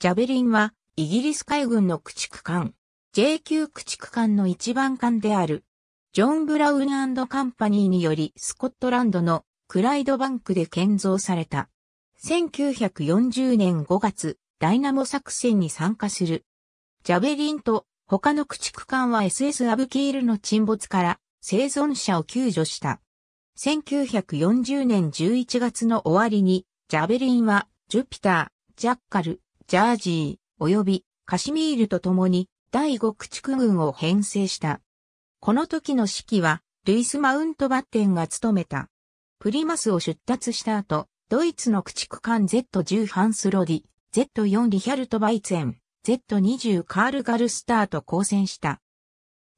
ジャベリンは、イギリス海軍の駆逐艦、J 級駆逐艦の一番艦である、ジョン・ブラウンカンパニーによりスコットランドのクライドバンクで建造された。1940年5月、ダイナモ作戦に参加する。ジャベリンと他の駆逐艦は SS アブキールの沈没から生存者を救助した。1940年11月の終わりに、ジャベリンはジュピター、ジャッカル、ジャージー、及びカシミールと共に第五駆逐軍を編成した。この時の指揮は、ルイス・マウントバッテンが務めた。プリマスを出立した後、ドイツの駆逐艦 Z10 ハンスロディ、Z4 リヒャルト・バイツェン、Z20 カール・ガルスターと交戦した。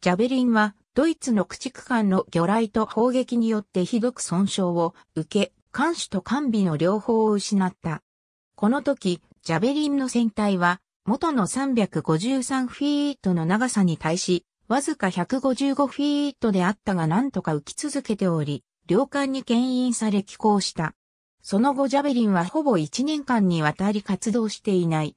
ジャベリンは、ドイツの駆逐艦の魚雷と砲撃によってひどく損傷を受け、艦首と艦尾の両方を失った。この時、ジャベリンの船体は、元の353フィートの長さに対し、わずか155フィートであったが何とか浮き続けており、領艦に牽引され寄港した。その後ジャベリンはほぼ1年間にわたり活動していない。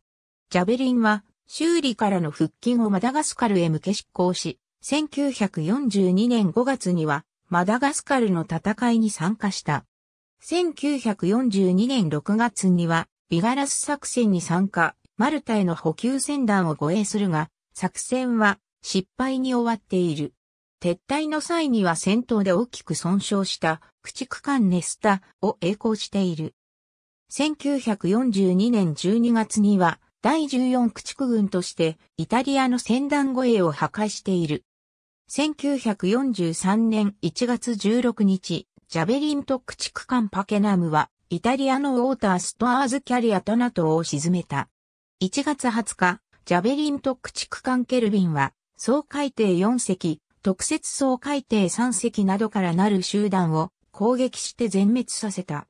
ジャベリンは修理からの復帰後マダガスカルへ向け執行し、1942年5月にはマダガスカルの戦いに参加した。1942年6月にはビガラス作戦に参加、マルタへの補給船団を護衛するが、作戦は失敗に終わっている。撤退の際には戦闘で大きく損傷した駆逐艦ネスタを栄光している。1942年12月には第14駆逐軍としてイタリアの船団護衛を破壊している。1943年1月16日、ジャベリンと駆逐艦パケナムはイタリアのウォーターストアーズキャリアタナトを沈めた。1月20日、ジャベリンと駆逐艦ケルビンは、総海底4隻、特設総海底3隻などからなる集団を攻撃して全滅させた。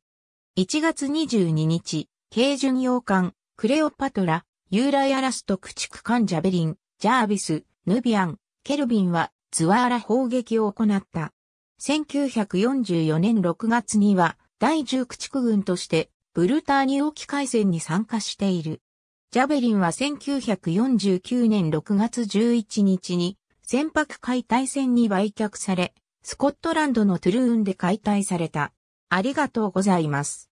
1月22日、軽巡洋艦、クレオパトラ、ユーライアラスト駆逐艦ジャベリン、ジャービス、ヌビアン、ケルビンはツアーラ砲撃を行った。1944年6月には第10駆逐軍として、ブルターニュ沖海戦に参加している。ジャベリンは1949年6月11日に、船舶解体船に売却され、スコットランドのトゥルーンで解体された。ありがとうございます。